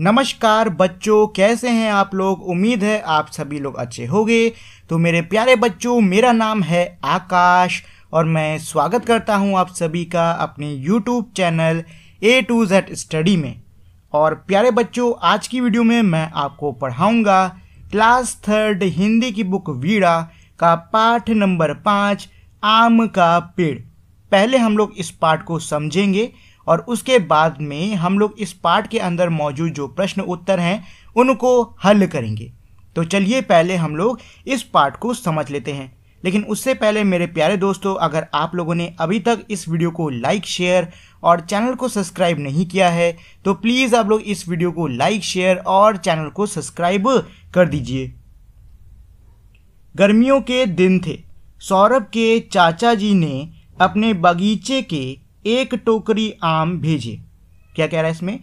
नमस्कार बच्चों कैसे हैं आप लोग उम्मीद है आप सभी लोग अच्छे होंगे तो मेरे प्यारे बच्चों मेरा नाम है आकाश और मैं स्वागत करता हूं आप सभी का अपने YouTube channel A to Z study में और प्यारे बच्चों आज की वीडियो में मैं आपको पढ़ाऊंगा क्लास थर्ड हिंदी की बुक वीड़ा का पाठ नंबर पाँच आम का पेड़ पहले हम लोग इस पाठ को समझेंगे और उसके बाद में हम लोग इस पाठ के अंदर मौजूद जो प्रश्न उत्तर हैं उनको हल करेंगे तो चलिए पहले हम लोग इस पाठ को समझ लेते हैं लेकिन उससे पहले मेरे प्यारे दोस्तों अगर आप लोगों ने अभी तक इस वीडियो को लाइक शेयर और चैनल को सब्सक्राइब नहीं किया है तो प्लीज़ आप लोग इस वीडियो को लाइक शेयर और चैनल को सब्सक्राइब कर दीजिए गर्मियों के दिन थे सौरभ के चाचा जी ने अपने बगीचे के एक टोकरी आम भेजे क्या कह रहा है इसमें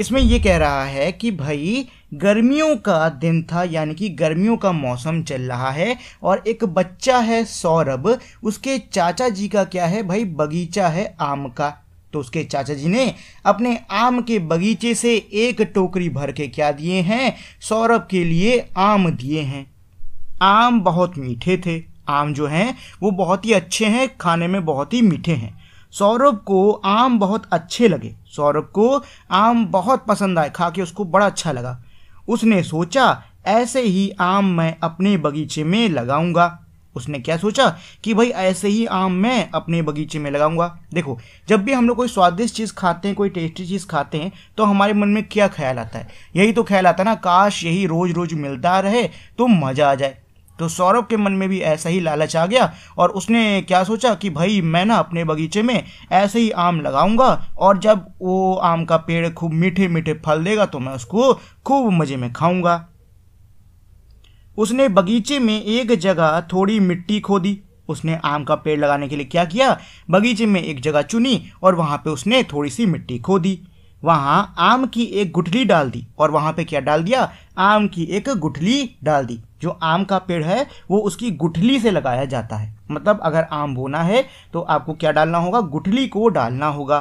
इसमें यह कह रहा है कि भाई गर्मियों का दिन था यानी कि गर्मियों का मौसम चल रहा है और एक बच्चा है सौरभ उसके चाचा जी का क्या है भाई बगीचा है आम का तो उसके चाचा जी ने अपने आम के बगीचे से एक टोकरी भर के क्या दिए हैं सौरभ के लिए आम दिए हैं आम बहुत मीठे थे आम जो हैं वो बहुत ही अच्छे हैं खाने में बहुत ही मीठे हैं सौरभ को आम बहुत अच्छे लगे सौरभ को आम बहुत पसंद आए खा के उसको बड़ा अच्छा लगा उसने सोचा ऐसे ही आम मैं अपने बगीचे में लगाऊंगा उसने क्या सोचा कि भाई ऐसे ही आम मैं अपने बगीचे में लगाऊंगा देखो जब भी हम लोग कोई स्वादिष्ट चीज़ खाते हैं कोई टेस्टी चीज़ खाते हैं तो हमारे मन में क्या ख्याल आता है यही तो ख्याल आता है ना काश यही रोज़ रोज़ मिलता रहे तो मज़ा आ जाए तो सौरभ के मन में भी ऐसा ही लालच आ गया और उसने क्या सोचा कि भाई मैं ना अपने बगीचे में ऐसे ही आम लगाऊंगा और जब वो आम का पेड़ खूब मीठे मीठे फल देगा तो मैं उसको खूब मज़े में खाऊंगा उसने बगीचे में एक जगह थोड़ी मिट्टी खोदी उसने आम का पेड़ लगाने के लिए क्या किया बगीचे में एक जगह चुनी और वहाँ पे उसने थोड़ी सी मिट्टी खोदी वहाँ आम की एक गुठली डाल दी और वहाँ पे क्या डाल दिया आम की एक गुठली डाल दी जो आम का पेड़ है वो उसकी गुठली से लगाया जाता है मतलब अगर आम बोना है तो आपको क्या डालना होगा गुठली को डालना होगा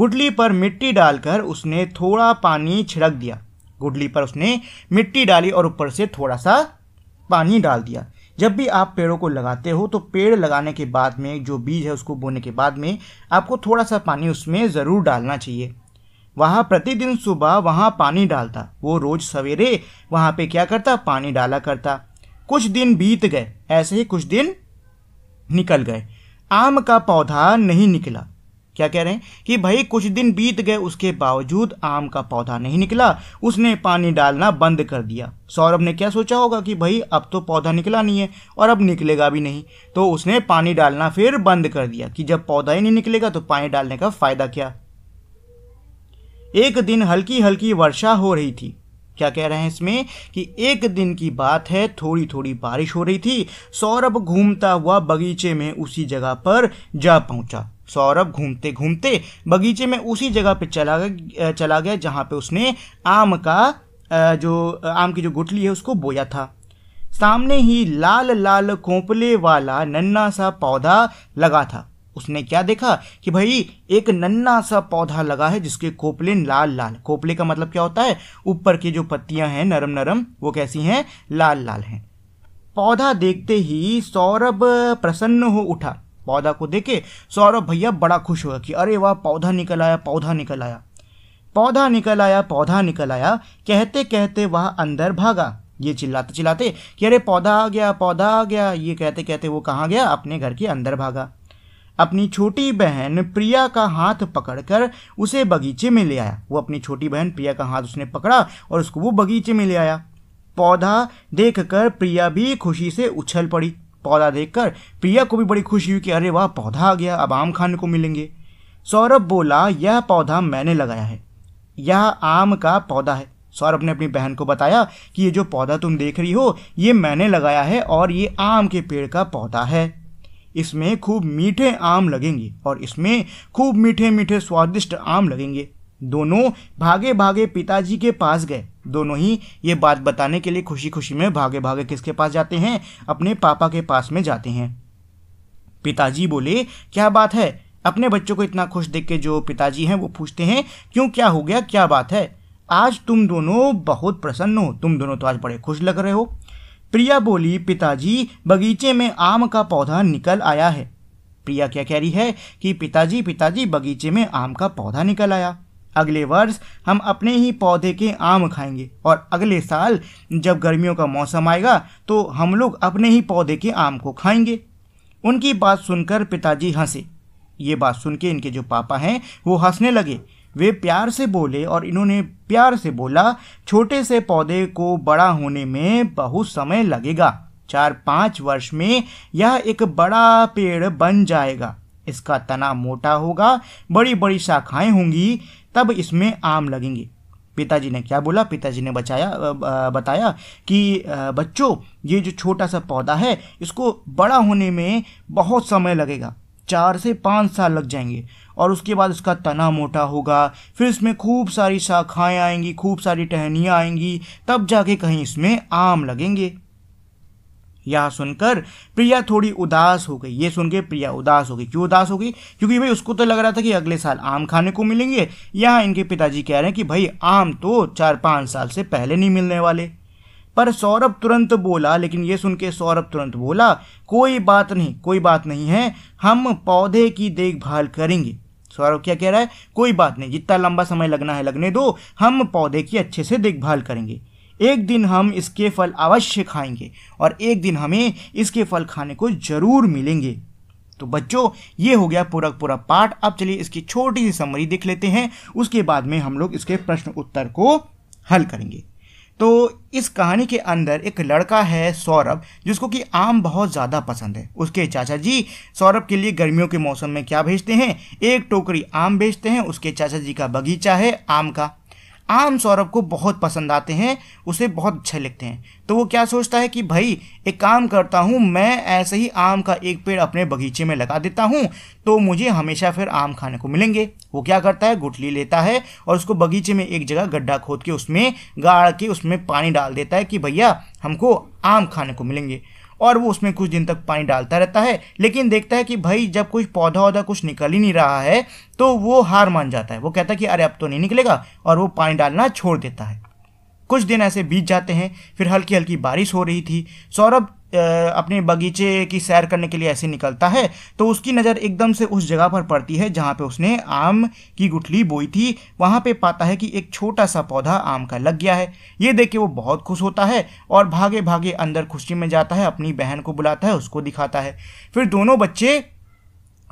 गुठली पर मिट्टी डालकर उसने थोड़ा पानी छिड़क दिया गुठली पर उसने मिट्टी डाली और ऊपर से थोड़ा सा पानी डाल दिया जब भी आप पेड़ों को लगाते हो तो पेड़ लगाने के बाद में जो बीज है उसको बोने के बाद में आपको थोड़ा सा पानी उसमें ज़रूर डालना चाहिए वहाँ प्रतिदिन सुबह वहाँ पानी डालता वो रोज़ सवेरे वहाँ पे क्या करता पानी डाला करता कुछ दिन बीत गए ऐसे ही कुछ दिन निकल गए आम का पौधा नहीं निकला क्या कह रहे हैं कि भाई कुछ दिन बीत गए उसके बावजूद आम का पौधा नहीं निकला उसने पानी डालना बंद कर दिया सौरभ ने क्या सोचा होगा कि भाई अब तो पौधा निकला नहीं है और अब निकलेगा भी नहीं तो उसने पानी डालना फिर बंद कर दिया कि जब पौधा ही नहीं निकलेगा तो पानी डालने का फ़ायदा क्या एक दिन हल्की हल्की वर्षा हो रही थी क्या कह रहे हैं इसमें कि एक दिन की बात है थोड़ी थोड़ी बारिश हो रही थी सौरभ घूमता हुआ बगीचे में उसी जगह पर जा पहुंचा सौरभ घूमते घूमते बगीचे में उसी जगह पे चला गया चला गया जहाँ पे उसने आम का जो आम की जो गुटली है उसको बोया था सामने ही लाल लाल खोपले वाला नन्ना सा पौधा लगा था उसने क्या देखा कि भाई एक नन्ना सा पौधा लगा है जिसके खोपले लाल लाल खोपले का मतलब क्या होता है ऊपर की जो पत्तियां हैं नरम नरम वो कैसी हैं लाल लाल हैं पौधा देखते ही सौरभ प्रसन्न हो उठा पौधा को देखे सौरभ भैया बड़ा खुश हुआ कि अरे वाह पौधा निकल आया पौधा निकल आया पौधा निकल आया पौधा निकल आया कहते कहते वह अंदर भागा ये चिल्लाते चिल्लाते कि अरे पौधा आ गया पौधा आ गया ये कहते कहते वो कहाँ गया अपने घर के अंदर भागा अपनी छोटी बहन प्रिया का हाथ पकड़कर उसे बगीचे में ले आया वो अपनी छोटी बहन प्रिया का हाथ उसने पकड़ा और उसको वो बगीचे में ले आया पौधा देखकर प्रिया भी खुशी से उछल पड़ी पौधा देखकर प्रिया को भी बड़ी खुशी हुई कि अरे वाह पौधा आ गया अब आम खाने को मिलेंगे सौरभ बोला यह पौधा मैंने लगाया है यह आम का पौधा है सौरभ ने अपनी बहन को बताया कि ये जो पौधा तुम देख रही हो ये मैंने लगाया है और ये आम के पेड़ का पौधा है इसमें खूब मीठे आम लगेंगे और इसमें खूब मीठे मीठे स्वादिष्ट आम लगेंगे दोनों भागे भागे पिताजी के पास गए दोनों ही ये बात बताने के लिए खुशी खुशी में भागे भागे किसके पास जाते हैं अपने पापा के पास में जाते हैं पिताजी बोले क्या बात है अपने बच्चों को इतना खुश देख के जो पिताजी हैं वो पूछते हैं क्यों क्या हो गया क्या बात है आज तुम दोनों बहुत प्रसन्न हो तुम दोनों तो आज बड़े खुश लग रहे हो प्रिया बोली पिताजी बगीचे में आम का पौधा निकल आया है प्रिया क्या कह रही है कि पिताजी पिताजी बगीचे में आम का पौधा निकल आया अगले वर्ष हम अपने ही पौधे के आम खाएंगे और अगले साल जब गर्मियों का मौसम आएगा तो हम लोग अपने ही पौधे के आम को खाएंगे उनकी बात सुनकर पिताजी हंसे ये बात सुन के इनके जो पापा हैं वो हंसने लगे वे प्यार से बोले और इन्होंने प्यार से बोला छोटे से पौधे को बड़ा होने में बहुत समय लगेगा चार पाँच वर्ष में यह एक बड़ा पेड़ बन जाएगा इसका तना मोटा होगा बड़ी बड़ी शाखाएं होंगी तब इसमें आम लगेंगे पिताजी ने क्या बोला पिताजी ने बचाया बताया कि बच्चों ये जो छोटा सा पौधा है इसको बड़ा होने में बहुत समय लगेगा चार से पाँच साल लग जाएंगे और उसके बाद इसका तना मोटा होगा फिर इसमें खूब सारी शाखाएं आएंगी खूब सारी टहनियाँ आएंगी तब जाके कहीं इसमें आम लगेंगे यह सुनकर प्रिया थोड़ी उदास हो गई ये सुन के प्रिया उदास हो गई क्यों उदास हो गई क्योंकि भाई उसको तो लग रहा था कि अगले साल आम खाने को मिलेंगे यहाँ इनके पिताजी कह रहे हैं कि भाई आम तो चार पाँच साल से पहले नहीं मिलने वाले पर सौरभ तुरंत बोला लेकिन ये सुन के सौरभ तुरंत बोला कोई बात नहीं कोई बात नहीं है हम पौधे की देखभाल करेंगे सौरभ क्या कह रहा है कोई बात नहीं जितना लंबा समय लगना है लगने दो हम पौधे की अच्छे से देखभाल करेंगे एक दिन हम इसके फल अवश्य खाएंगे और एक दिन हमें इसके फल खाने को ज़रूर मिलेंगे तो बच्चों ये हो गया पूरा पूरा पाठ अब चलिए इसकी छोटी सी समरी देख लेते हैं उसके बाद में हम लोग इसके प्रश्न उत्तर को हल करेंगे तो इस कहानी के अंदर एक लड़का है सौरभ जिसको कि आम बहुत ज़्यादा पसंद है उसके चाचा जी सौरभ के लिए गर्मियों के मौसम में क्या भेजते हैं एक टोकरी आम भेजते हैं उसके चाचा जी का बगीचा है आम का आम सौरभ को बहुत पसंद आते हैं उसे बहुत अच्छे लगते हैं तो वो क्या सोचता है कि भाई एक काम करता हूँ मैं ऐसे ही आम का एक पेड़ अपने बगीचे में लगा देता हूँ तो मुझे हमेशा फिर आम खाने को मिलेंगे वो क्या करता है गुठली लेता है और उसको बगीचे में एक जगह गड्ढा खोद के उसमें गाड़ के उसमें पानी डाल देता है कि भैया हमको आम खाने को मिलेंगे और वो उसमें कुछ दिन तक पानी डालता रहता है लेकिन देखता है कि भाई जब कुछ पौधा वौधा कुछ निकल ही नहीं रहा है तो वो हार मान जाता है वो कहता है कि अरे अब तो नहीं निकलेगा और वो पानी डालना छोड़ देता है कुछ दिन ऐसे बीत जाते हैं फिर हल्की हल्की बारिश हो रही थी सौरभ अपने बगीचे की सैर करने के लिए ऐसे निकलता है तो उसकी नज़र एकदम से उस जगह पर पड़ती है जहाँ पे उसने आम की गुठली बोई थी वहाँ पे पाता है कि एक छोटा सा पौधा आम का लग गया है ये देख के वो बहुत खुश होता है और भागे भागे अंदर खुशी में जाता है अपनी बहन को बुलाता है उसको दिखाता है फिर दोनों बच्चे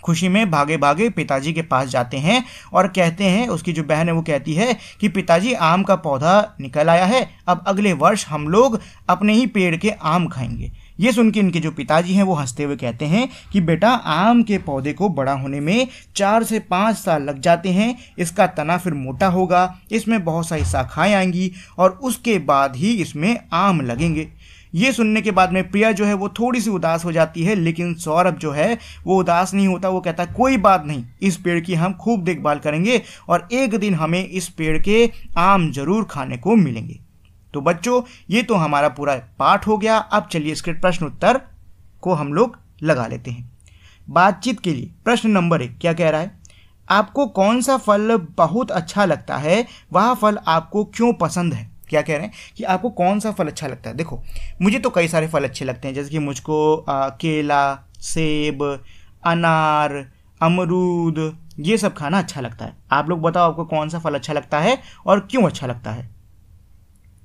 खुशी में भागे भागे पिताजी के पास जाते हैं और कहते हैं उसकी जो बहन है वो कहती है कि पिताजी आम का पौधा निकल आया है अब अगले वर्ष हम लोग अपने ही पेड़ के आम खाएंगे ये सुन के इनके जो पिताजी हैं वो हंसते हुए कहते हैं कि बेटा आम के पौधे को बड़ा होने में चार से पाँच साल लग जाते हैं इसका तना फिर मोटा होगा इसमें बहुत सारी शाखाएँ आएंगी और उसके बाद ही इसमें आम लगेंगे ये सुनने के बाद में प्रिया जो है वो थोड़ी सी उदास हो जाती है लेकिन सौरभ जो है वो उदास नहीं होता वो कहता कोई बात नहीं इस पेड़ की हम खूब देखभाल करेंगे और एक दिन हमें इस पेड़ के आम जरूर खाने को मिलेंगे तो बच्चों ये तो हमारा पूरा पाठ हो गया अब चलिए इसके प्रश्न उत्तर को हम लोग लगा लेते हैं बातचीत के लिए प्रश्न नंबर एक क्या कह रहा है आपको कौन सा फल बहुत अच्छा लगता है वह फल आपको क्यों पसंद है क्या कह रहे हैं कि आपको कौन सा फल अच्छा लगता है देखो मुझे तो कई सारे फल अच्छे लगते हैं जैसे कि मुझको आ, केला सेब अनार अमरूद ये सब खाना अच्छा लगता है आप लोग बताओ आपको कौन सा फल अच्छा लगता है और क्यों अच्छा लगता है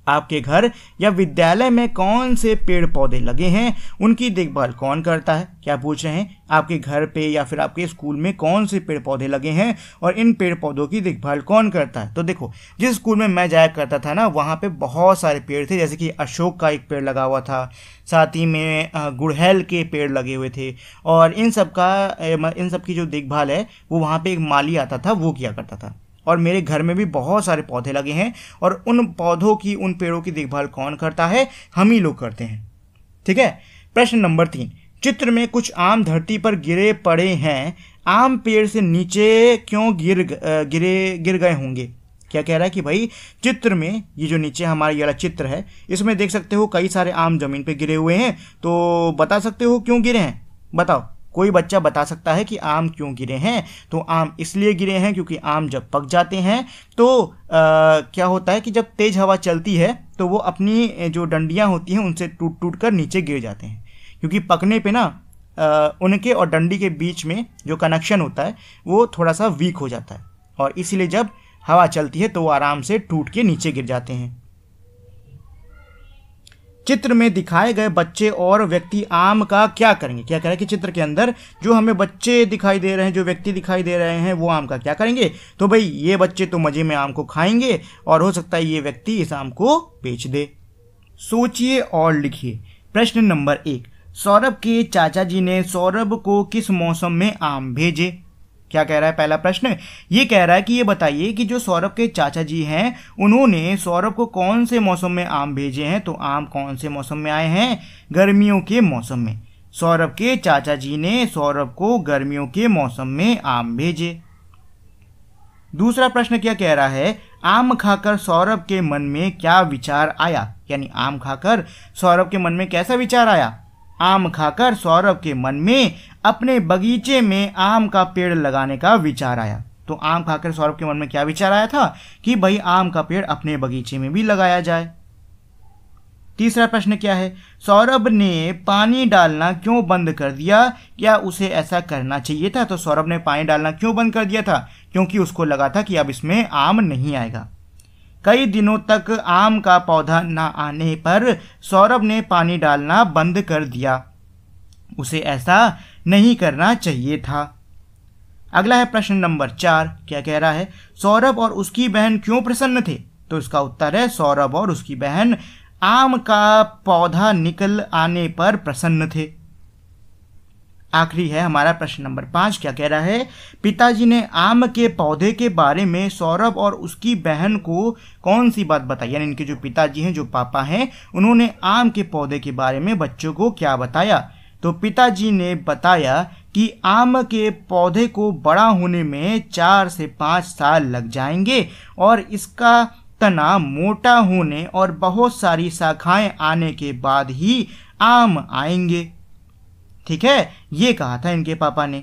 आपके घर या विद्यालय में कौन से पेड़ पौधे लगे हैं उनकी देखभाल कौन करता है क्या पूछ रहे हैं आपके घर पे या फिर आपके स्कूल में कौन से पेड़ पौधे लगे हैं और इन पेड़ पौधों की देखभाल कौन करता है तो देखो जिस स्कूल में मैं जाया करता था ना वहाँ पे बहुत सारे पेड़ थे जैसे कि अशोक का एक पेड़ लगा हुआ था साथ ही में गुड़हल के पेड़ लगे हुए थे और इन सब का इन सब की जो देखभाल है वो वहाँ पर एक माली आता था वो किया करता था और मेरे घर में भी बहुत सारे पौधे लगे हैं और उन पौधों की उन पेड़ों की देखभाल कौन करता है हम ही लोग करते हैं ठीक है प्रश्न नंबर तीन चित्र में कुछ आम धरती पर गिरे पड़े हैं आम पेड़ से नीचे क्यों गिर गिरे गिर गए होंगे क्या कह रहा है कि भाई चित्र में ये जो नीचे हमारा वाला चित्र है इसमें देख सकते हो कई सारे आम जमीन पे गिरे हुए हैं तो बता सकते हो क्यों गिरे हैं बताओ कोई बच्चा बता सकता है कि आम क्यों गिरे हैं तो आम इसलिए गिरे हैं क्योंकि आम जब पक जाते हैं तो आ, क्या होता है कि जब तेज़ हवा चलती है तो वो अपनी जो डंडियाँ होती हैं उनसे टूट टूट कर नीचे गिर जाते हैं क्योंकि पकने पे ना उनके और डंडी के बीच में जो कनेक्शन होता है वो थोड़ा सा वीक हो जाता है और इसीलिए जब हवा चलती है तो वो आराम से टूट के नीचे गिर जाते हैं चित्र में दिखाए गए बच्चे और व्यक्ति आम का क्या करेंगे क्या करें कि चित्र के अंदर जो हमें बच्चे दिखाई दे रहे हैं जो व्यक्ति दिखाई दे रहे हैं वो आम का क्या करेंगे तो भाई ये बच्चे तो मज़े में आम को खाएंगे और हो सकता है ये व्यक्ति इस आम को बेच दे सोचिए और लिखिए प्रश्न नंबर एक सौरभ के चाचा जी ने सौरभ को किस मौसम में आम भेजे क्या कह रहा है पहला प्रश्न ये कह रहा है कि ये बताइए कि जो सौरभ के चाचा जी हैं उन्होंने सौरभ को कौन से मौसम में आम भेजे हैं तो आम कौन से मौसम में आए हैं गर्मियों के मौसम में सौरभ के चाचा जी ने सौरभ को गर्मियों के मौसम में आम भेजे दूसरा प्रश्न क्या कह रहा है आम खाकर सौरभ के मन में क्या विचार आया यानी आम खाकर सौरभ के मन में कैसा विचार आया आम खाकर सौरभ के मन में अपने बगीचे में आम का पेड़ लगाने का विचार आया तो आम खाकर सौरभ के मन में क्या विचार आया था कि भाई आम का पेड़ अपने बगीचे में भी लगाया जाए तीसरा प्रश्न क्या है सौरभ ने पानी डालना क्यों बंद कर दिया क्या उसे ऐसा करना चाहिए था तो सौरभ ने पानी डालना क्यों बंद कर दिया था क्योंकि उसको लगा था कि अब इसमें आम नहीं आएगा कई दिनों तक आम का पौधा ना आने पर सौरभ ने पानी डालना बंद कर दिया उसे ऐसा नहीं करना चाहिए था अगला है प्रश्न नंबर चार क्या कह रहा है सौरभ और उसकी बहन क्यों प्रसन्न थे तो इसका उत्तर है सौरभ और उसकी बहन आम का पौधा निकल आने पर प्रसन्न थे आखिरी है हमारा प्रश्न नंबर पांच क्या कह रहा है पिताजी ने आम के पौधे के बारे में सौरभ और उसकी बहन को कौन सी बात बताई यानी इनके जो पिताजी हैं जो पापा हैं उन्होंने आम के पौधे के बारे में बच्चों को क्या बताया तो पिताजी ने बताया कि आम के पौधे को बड़ा होने में चार से पाँच साल लग जाएंगे और इसका तना मोटा होने और बहुत सारी शाखाएं आने के बाद ही आम आएंगे ठीक है ये कहा था इनके पापा ने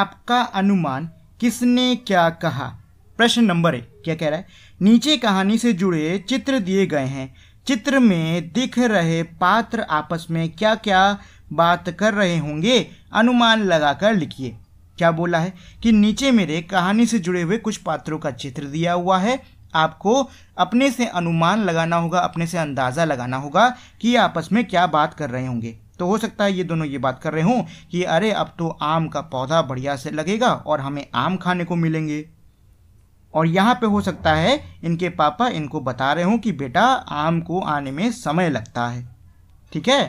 आपका अनुमान किसने क्या कहा प्रश्न नंबर एक क्या कह रहा है नीचे कहानी से जुड़े चित्र दिए गए हैं चित्र में दिख रहे पात्र आपस में क्या क्या बात कर रहे होंगे अनुमान लगाकर लिखिए क्या बोला है कि नीचे मेरे कहानी से जुड़े हुए कुछ पात्रों का चित्र दिया हुआ है आपको अपने से अनुमान लगाना होगा अपने से अंदाज़ा लगाना होगा कि आपस में क्या बात कर रहे होंगे तो हो सकता है ये दोनों ये बात कर रहे हों कि अरे अब तो आम का पौधा बढ़िया से लगेगा और हमें आम खाने को मिलेंगे और यहाँ पे हो सकता है इनके पापा इनको बता रहे हों कि बेटा आम को आने में समय लगता है ठीक है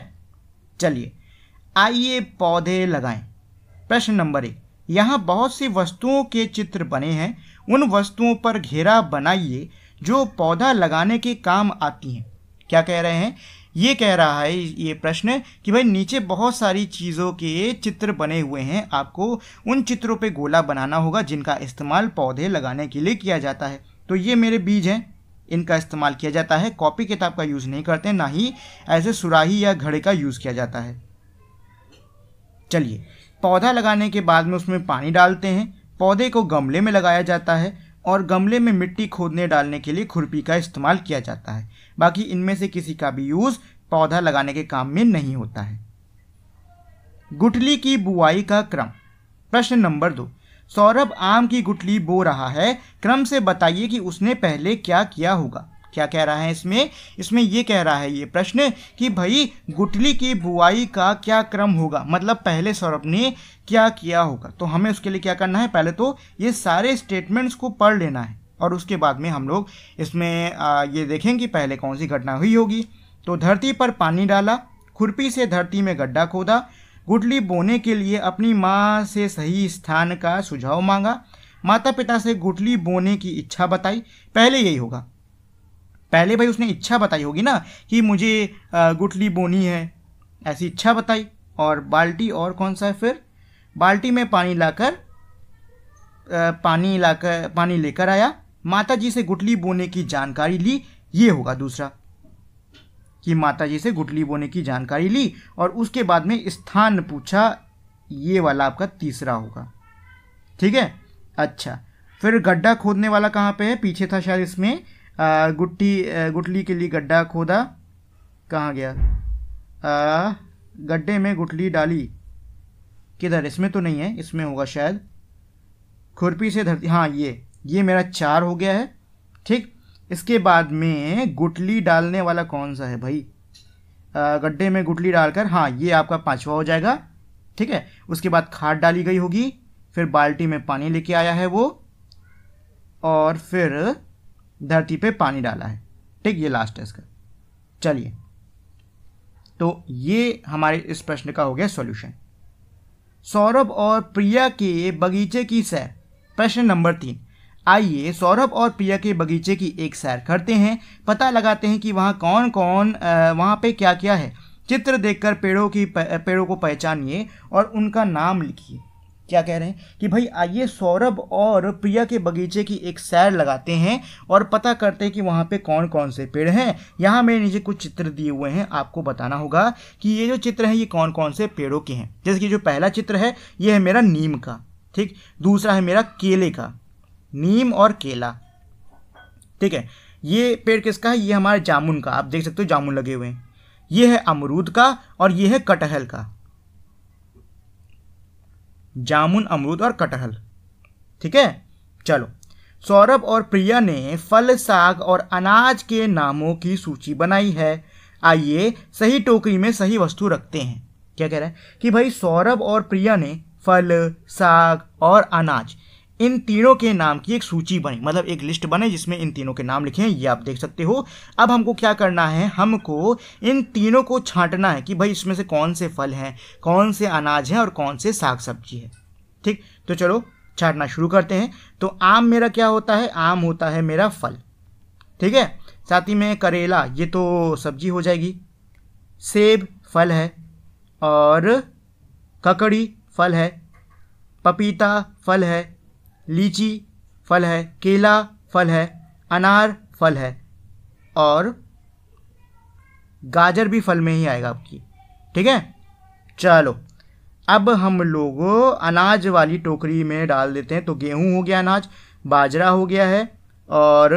चलिए आइए पौधे लगाएं प्रश्न नंबर एक यहाँ बहुत सी वस्तुओं के चित्र बने हैं उन वस्तुओं पर घेरा बनाइए जो पौधा लगाने के काम आती हैं क्या कह रहे हैं ये कह रहा है ये प्रश्न कि भाई नीचे बहुत सारी चीज़ों के चित्र बने हुए हैं आपको उन चित्रों पे गोला बनाना होगा जिनका इस्तेमाल पौधे लगाने के लिए किया जाता है तो ये मेरे बीज हैं इनका इस्तेमाल किया जाता है कॉपी किताब का यूज़ नहीं करते ना ही ऐसे सुराही या घड़े का यूज़ किया जाता है चलिए पौधा लगाने के बाद में उसमें पानी डालते हैं पौधे को गमले में लगाया जाता है और गमले में मिट्टी खोदने डालने के लिए खुरपी का इस्तेमाल किया जाता है बाकी इनमें से किसी का भी यूज़ पौधा लगाने के काम में नहीं होता है गुठली की बुआई का क्रम प्रश्न नंबर दो सौरभ आम की गुठली बो रहा है क्रम से बताइए कि उसने पहले क्या किया होगा क्या कह रहा है इसमें इसमें ये कह रहा है ये प्रश्न कि भाई गुटली की बुआई का क्या क्रम होगा मतलब पहले सौरभ ने क्या किया होगा तो हमें उसके लिए क्या करना है पहले तो ये सारे स्टेटमेंट्स को पढ़ लेना है और उसके बाद में हम लोग इसमें आ, ये देखेंगे पहले कौन सी घटना हुई होगी तो धरती पर पानी डाला खुरपी से धरती में गड्ढा खोदा गुटली बोने के लिए अपनी माँ से सही स्थान का सुझाव मांगा माता पिता से गुटली बोने की इच्छा बताई पहले यही होगा पहले भाई उसने इच्छा बताई होगी ना कि मुझे गुठली बोनी है ऐसी इच्छा बताई और बाल्टी और कौन सा है फिर बाल्टी में पानी लाकर पानी लाकर पानी लेकर आया माता जी से गुठली बोने की जानकारी ली ये होगा दूसरा कि माता जी से गुठली बोने की जानकारी ली और उसके बाद में स्थान पूछा ये वाला आपका तीसरा होगा ठीक है अच्छा फिर गड्ढा खोदने वाला कहाँ पे है पीछे था शायद इसमें गुट्टी गुटली के लिए गड्ढा खोदा कहाँ गया गड्ढे में गुटली डाली किधर इसमें तो नहीं है इसमें होगा शायद खुरपी से धरती हाँ ये ये मेरा चार हो गया है ठीक इसके बाद में गुटली डालने वाला कौन सा है भाई गड्ढे में गुटली डालकर हाँ ये आपका पांचवा हो जाएगा ठीक है उसके बाद खाद डाली गई होगी फिर बाल्टी में पानी लेके आया है वो और फिर धरती पे पानी डाला है ठीक ये लास्ट है इसका चलिए तो ये हमारे इस प्रश्न का हो गया सॉल्यूशन सौरभ और प्रिया के बगीचे की सैर प्रश्न नंबर तीन आइए सौरभ और प्रिया के बगीचे की एक सैर करते हैं पता लगाते हैं कि वहाँ कौन कौन वहाँ पे क्या क्या है चित्र देखकर पेड़ों की पेड़ों को पहचानिए और उनका नाम लिखिए क्या कह रहे हैं कि भाई आइए सौरभ और प्रिया के बगीचे की एक सैर लगाते हैं और पता करते हैं कि वहाँ पे कौन कौन से पेड़ हैं यहाँ मेरे नीचे कुछ चित्र दिए हुए हैं आपको बताना होगा कि ये जो चित्र हैं ये कौन कौन से पेड़ों के हैं जैसे कि जो पहला चित्र है ये है मेरा नीम का ठीक दूसरा है मेरा केले का नीम और केला ठीक है ये पेड़ किसका है ये हमारे जामुन का आप देख सकते हो जामुन लगे हुए हैं ये है अमरूद का और ये है कटहल का जामुन अमरूद और कटहल ठीक है चलो सौरभ और प्रिया ने फल साग और अनाज के नामों की सूची बनाई है आइए सही टोकरी में सही वस्तु रखते हैं क्या कह रहा है कि भाई सौरभ और प्रिया ने फल साग और अनाज इन तीनों के नाम की एक सूची बनी मतलब एक लिस्ट बने जिसमें इन तीनों के नाम लिखे हैं ये आप देख सकते हो अब हमको क्या करना है हमको इन तीनों को छांटना है कि भाई इसमें से कौन से फल हैं कौन से अनाज हैं और कौन से साग सब्जी है ठीक तो चलो छाटना शुरू करते हैं तो आम मेरा क्या होता है आम होता है मेरा फल ठीक है साथ ही में करेला ये तो सब्जी हो जाएगी सेब फल है और ककड़ी फल है पपीता फल है लीची फल है केला फल है अनार फल है और गाजर भी फल में ही आएगा आपकी ठीक है चलो अब हम लोग अनाज वाली टोकरी में डाल देते हैं तो गेहूं हो गया अनाज बाजरा हो गया है और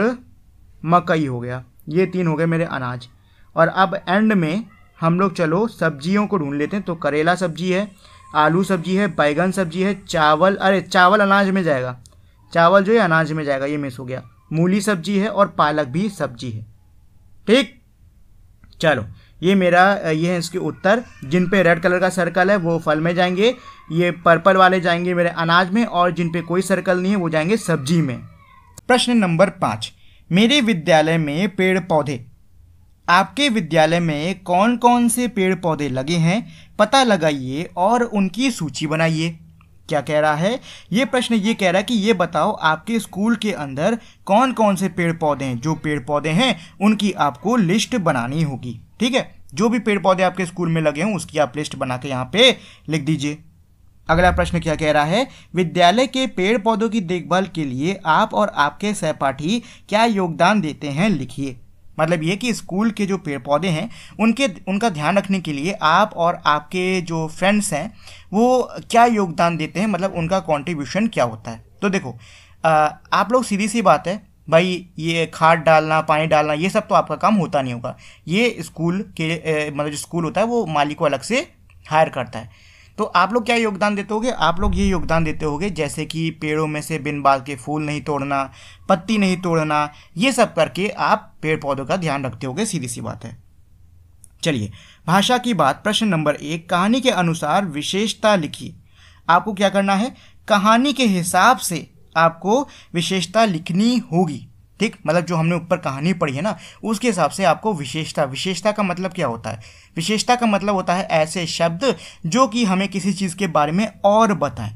मकई हो गया ये तीन हो गए मेरे अनाज और अब एंड में हम लोग चलो सब्जियों को ढूंढ लेते हैं तो करेला सब्जी है आलू सब्जी है बैगन सब्जी है चावल अरे चावल अनाज में जाएगा चावल जो है अनाज में जाएगा ये मिस हो गया मूली सब्जी है और पालक भी सब्जी है ठीक चलो ये मेरा ये है इसके उत्तर जिन पे रेड कलर का सर्कल है वो फल में जाएंगे ये पर्पल वाले जाएंगे मेरे अनाज में और जिन पे कोई सर्कल नहीं है वो जाएंगे सब्जी में प्रश्न नंबर पाँच मेरे विद्यालय में पेड़ पौधे आपके विद्यालय में कौन कौन से पेड़ पौधे लगे हैं पता लगाइए और उनकी सूची बनाइए क्या कह रहा है ये प्रश्न ये कह रहा है कि ये बताओ आपके स्कूल के अंदर कौन कौन से पेड़ पौधे हैं जो पेड़ पौधे हैं उनकी आपको लिस्ट बनानी होगी ठीक है जो भी पेड़ पौधे आपके स्कूल में लगे हों उसकी आप लिस्ट बना के यहाँ पे लिख दीजिए अगला प्रश्न क्या कह रहा है विद्यालय के पेड़ पौधों की देखभाल के लिए आप और आपके सहपाठी क्या योगदान देते हैं लिखिए मतलब ये कि स्कूल के जो पेड़ पौधे हैं उनके उनका ध्यान रखने के लिए आप और आपके जो फ्रेंड्स हैं वो क्या योगदान देते हैं मतलब उनका कॉन्ट्रीब्यूशन क्या होता है तो देखो आ, आप लोग सीधी सी बात है भाई ये खाद डालना पानी डालना ये सब तो आपका काम होता नहीं होगा ये स्कूल के ए, मतलब जो स्कूल होता है वो मालिक को अलग से हायर करता है तो आप लोग क्या योगदान देते होगे आप लोग ये योगदान देते होगे जैसे कि पेड़ों में से बिन बाल के फूल नहीं तोड़ना पत्ती नहीं तोड़ना ये सब करके आप पेड़ पौधों का ध्यान रखते होगे सीधी सी बात है चलिए भाषा की बात प्रश्न नंबर एक कहानी के अनुसार विशेषता लिखिए आपको क्या करना है कहानी के हिसाब से आपको विशेषता लिखनी होगी ठीक मतलब जो हमने ऊपर कहानी पढ़ी है ना उसके हिसाब से आपको विशेषता विशेषता का मतलब क्या होता है विशेषता का मतलब होता है ऐसे शब्द जो कि हमें किसी चीज़ के बारे में और बताएं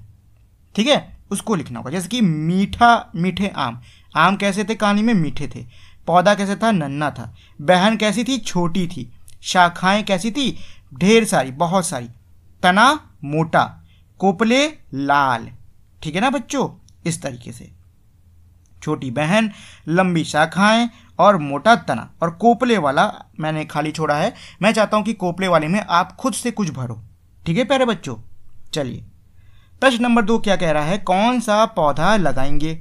ठीक है उसको लिखना होगा जैसे कि मीठा मीठे आम आम कैसे थे कहानी में मीठे थे पौधा कैसे था नन्ना था बहन कैसी थी छोटी थी शाखाएं कैसी थी ढेर सारी बहुत सारी तना मोटा कोपले लाल ठीक है ना बच्चों इस तरीके से छोटी बहन लंबी शाखाएं और मोटा तना और कोपले वाला मैंने खाली छोड़ा है मैं चाहता हूँ कि कोपले वाले में आप खुद से कुछ भरो ठीक है प्यारे बच्चों चलिए प्रश्न नंबर दो क्या कह रहा है कौन सा पौधा लगाएंगे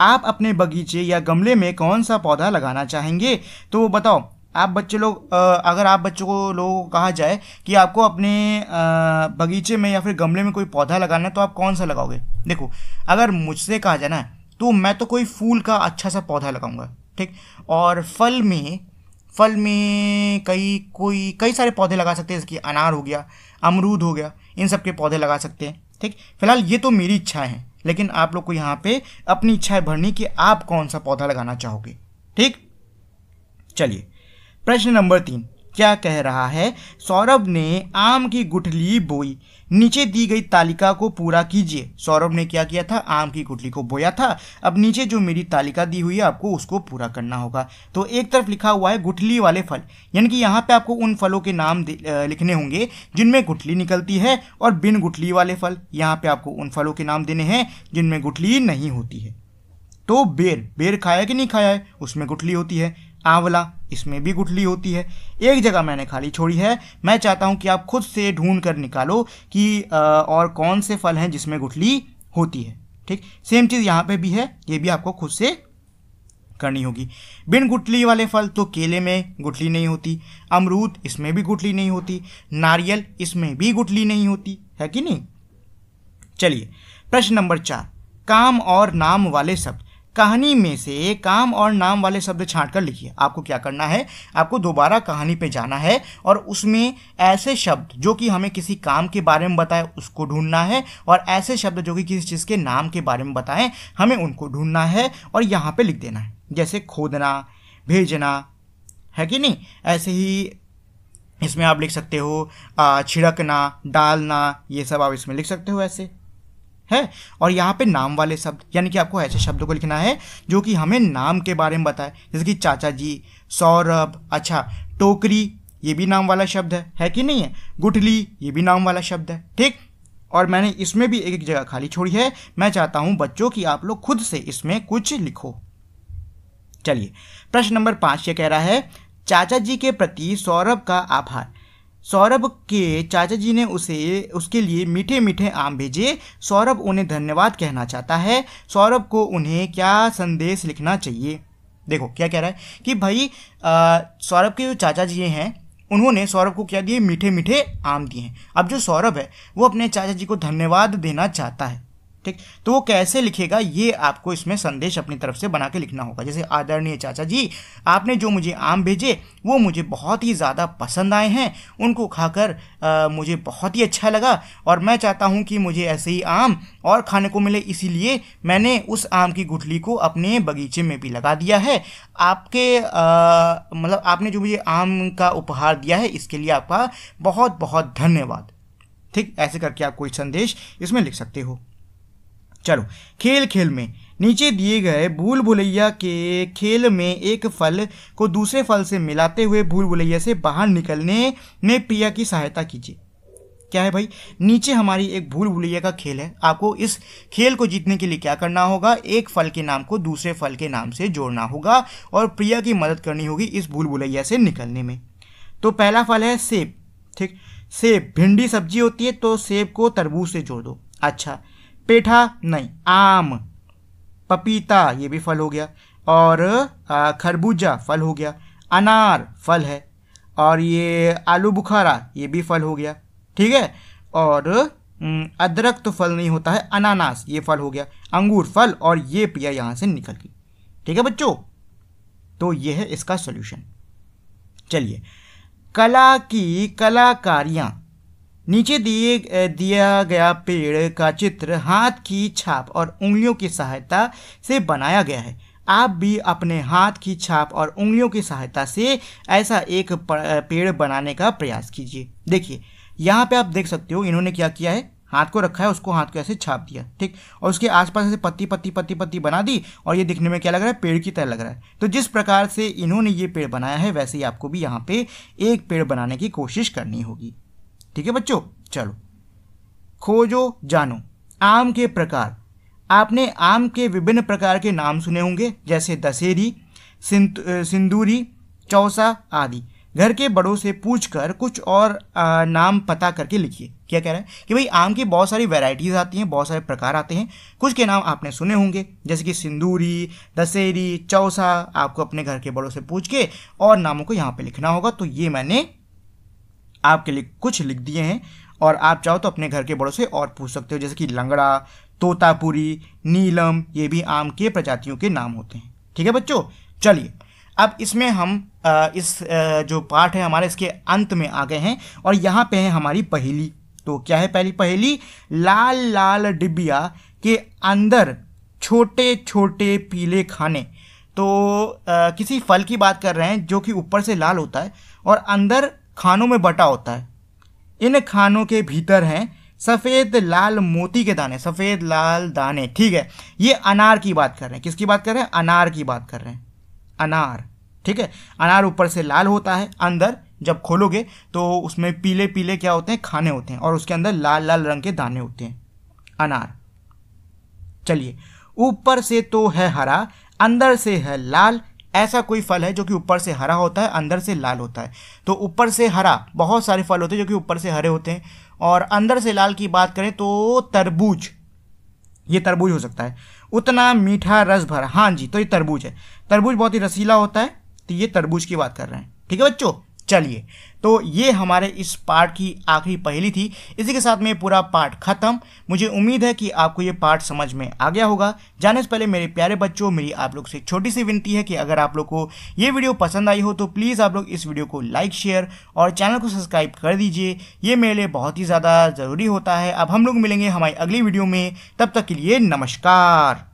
आप अपने बगीचे या गमले में कौन सा पौधा लगाना चाहेंगे तो बताओ आप बच्चे लोग अगर आप बच्चों को लोगों को कहा जाए कि आपको अपने बगीचे में या फिर गमले में कोई पौधा लगाना है तो आप कौन सा लगाओगे देखो अगर मुझसे कहा जाए ना तो मैं तो कोई फूल का अच्छा सा पौधा लगाऊंगा ठीक और फल में फल में कई कोई कई सारे पौधे लगा सकते हैं जैसे कि अनार हो गया अमरूद हो गया इन सब के पौधे लगा सकते हैं ठीक फिलहाल ये तो मेरी इच्छाएं हैं लेकिन आप लोग को यहाँ पे अपनी इच्छाएं भरनी कि आप कौन सा पौधा लगाना चाहोगे ठीक चलिए प्रश्न नंबर तीन क्या कह रहा है सौरभ ने आम की गुठली बोई नीचे दी गई तालिका को पूरा कीजिए सौरभ ने क्या किया था आम की गुटली को बोया था अब नीचे जो मेरी तालिका दी हुई है आपको उसको पूरा करना होगा तो एक तरफ लिखा हुआ है गुठली वाले फल यानी कि यहाँ पे आपको उन फलों के नाम लिखने होंगे जिनमें गुठली निकलती है और बिन गुठली वाले फल यहाँ पे आपको उन फलों के नाम देने हैं जिनमें गुठली नहीं होती है तो बेर बेर खाया कि नहीं खाया है उसमें गुठली होती है आंवला इसमें भी गुठली होती है एक जगह मैंने खाली छोड़ी है मैं चाहता हूँ कि आप खुद से ढूंढ कर निकालो कि आ, और कौन से फल हैं जिसमें गुठली होती है ठीक सेम चीज़ यहाँ पे भी है ये भी आपको खुद से करनी होगी बिन गुठली वाले फल तो केले में गुठली नहीं होती अमरूद इसमें भी गुठली नहीं होती नारियल इसमें भी गुठली नहीं होती है कि नहीं चलिए प्रश्न नंबर चार काम और नाम वाले शब्द कहानी में से काम और नाम वाले शब्द छाट कर लिखिए आपको क्या करना है आपको दोबारा कहानी पे जाना है और उसमें ऐसे शब्द जो कि हमें किसी काम के बारे में बताए उसको ढूंढना है और ऐसे शब्द जो कि किसी चीज़ के नाम के बारे में बताएं हमें उनको ढूंढना है और यहाँ पर लिख देना है जैसे खोदना भेजना है कि नहीं ऐसे ही इसमें आप लिख सकते हो छिड़कना डालना ये सब आप इसमें लिख सकते हो ऐसे है और यहाँ पे नाम वाले शब्द यानी कि आपको ऐसे शब्दों को लिखना है जो कि हमें नाम के बारे में बताए जैसे कि चाचा जी सौरभ अच्छा टोकरी ये भी नाम वाला शब्द है है कि नहीं है गुठली ये भी नाम वाला शब्द है ठीक और मैंने इसमें भी एक एक जगह खाली छोड़ी है मैं चाहता हूँ बच्चों कि आप लोग खुद से इसमें कुछ लिखो चलिए प्रश्न नंबर पाँच ये कह रहा है चाचा जी के प्रति सौरभ का आभार सौरभ के चाचा जी ने उसे उसके लिए मीठे मीठे आम भेजे सौरभ उन्हें धन्यवाद कहना चाहता है सौरभ को उन्हें क्या संदेश लिखना चाहिए देखो क्या कह रहा है कि भाई सौरभ के जो चाचा जी हैं उन्होंने सौरभ को क्या दिए मीठे मीठे आम दिए हैं अब जो सौरभ है वो अपने चाचा जी को धन्यवाद देना चाहता है ठीक तो वो कैसे लिखेगा ये आपको इसमें संदेश अपनी तरफ से बना के लिखना होगा जैसे आदरणीय चाचा जी आपने जो मुझे आम भेजे वो मुझे बहुत ही ज़्यादा पसंद आए हैं उनको खाकर मुझे बहुत ही अच्छा लगा और मैं चाहता हूँ कि मुझे ऐसे ही आम और खाने को मिले इसीलिए मैंने उस आम की गुठली को अपने बगीचे में भी लगा दिया है आपके मतलब आपने जो मुझे आम का उपहार दिया है इसके लिए आपका बहुत बहुत धन्यवाद ठीक ऐसे करके आप कोई संदेश इसमें लिख सकते हो चलो खेल खेल में नीचे दिए गए भूल भुलैया के खेल में एक फल को दूसरे फल से मिलाते हुए भूल भुलैया से बाहर निकलने में प्रिया की सहायता कीजिए क्या है भाई नीचे हमारी एक भूल भुलैया का खेल है आपको इस खेल को जीतने के लिए क्या करना होगा एक फल के नाम को दूसरे फल के नाम से जोड़ना होगा और प्रिया की मदद करनी होगी इस भूल भुलैया से निकलने में तो पहला फल है सेब ठीक सेब भिंडी सब्जी होती है तो सेब को तरबूज से जोड़ दो अच्छा पेठा नहीं आम पपीता ये भी फल हो गया और खरबूजा फल हो गया अनार फल है और ये आलू बुखारा ये भी फल हो गया ठीक है और अदरक तो फल नहीं होता है अनानास ये फल हो गया अंगूर फल और ये पिया यहाँ से निकल गई ठीक है बच्चों तो ये है इसका सोल्यूशन चलिए कला की कलाकारियाँ नीचे दिए दिया गया पेड़ का चित्र हाथ की छाप और उंगलियों की सहायता से बनाया गया है आप भी अपने हाथ की छाप और उंगलियों की सहायता से ऐसा एक पेड़ बनाने का प्रयास कीजिए देखिए यहाँ पे आप देख सकते हो इन्होंने क्या किया है हाथ को रखा है उसको हाथ को ऐसे छाप दिया ठीक और उसके आसपास ऐसे पत्ती पत्ती पत्ती पत्ती बना दी और ये दिखने में क्या लग रहा है पेड़ की तरह लग रहा है तो जिस प्रकार से इन्होंने ये पेड़ बनाया है वैसे ही आपको भी यहाँ पे एक पेड़ बनाने की कोशिश करनी होगी ठीक है बच्चों चलो खोजो जानो आम के प्रकार आपने आम के विभिन्न प्रकार के नाम सुने होंगे जैसे दशहरी सिंदूरी चौसा आदि घर के बड़ों से पूछकर कुछ और आ, नाम पता करके लिखिए क्या कह रहा है कि भाई आम की बहुत सारी वैरायटीज़ आती हैं बहुत सारे प्रकार आते हैं कुछ के नाम आपने सुने होंगे जैसे कि सिंदूरी दशहरी चौसा आपको अपने घर के बड़ों से पूछ के और नामों को यहाँ पे लिखना होगा तो ये मैंने आपके लिए कुछ लिख दिए हैं और आप चाहो तो अपने घर के बड़ों से और पूछ सकते हो जैसे कि लंगड़ा तोतापुरी नीलम ये भी आम के प्रजातियों के नाम होते हैं ठीक है बच्चों चलिए अब इसमें हम इस जो पाठ है हमारे इसके अंत में आ गए हैं और यहाँ पे है हमारी पहेली तो क्या है पहली पहेली लाल लाल डिबिया के अंदर छोटे छोटे पीले खाने तो आ, किसी फल की बात कर रहे हैं जो कि ऊपर से लाल होता है और अंदर खानों में बटा होता है इन खानों के भीतर हैं सफ़ेद लाल मोती के दाने सफ़ेद लाल दाने ठीक है ये अनार की बात कर रहे हैं किसकी बात कर रहे हैं अनार की बात कर रहे हैं अनार ठीक है अनार ऊपर से लाल होता है अंदर जब खोलोगे तो उसमें पीले पीले क्या होते हैं खाने होते हैं और उसके अंदर लाल लाल रंग के दाने होते हैं अनार चलिए ऊपर से तो है हरा अंदर से है लाल ऐसा कोई फल है जो कि ऊपर से हरा होता है अंदर से लाल होता है तो ऊपर से हरा बहुत सारे फल होते हैं जो कि ऊपर से हरे होते हैं और अंदर से लाल की बात करें तो तरबूज ये तरबूज हो सकता है उतना मीठा रस भरा हाँ जी तो ये तरबूज है तरबूज बहुत ही रसीला होता है तो ये तरबूज की बात कर रहे हैं ठीक है बच्चों चलिए तो ये हमारे इस पार्ट की आखिरी पहली थी इसी के साथ में पूरा पार्ट खत्म मुझे उम्मीद है कि आपको ये पार्ट समझ में आ गया होगा जाने से पहले मेरे प्यारे बच्चों मेरी आप लोग से छोटी सी विनती है कि अगर आप लोग को ये वीडियो पसंद आई हो तो प्लीज़ आप लोग इस वीडियो को लाइक शेयर और चैनल को सब्सक्राइब कर दीजिए ये मेरे लिए बहुत ही ज़्यादा ज़रूरी होता है अब हम लोग मिलेंगे हमारी अगली वीडियो में तब तक के लिए नमस्कार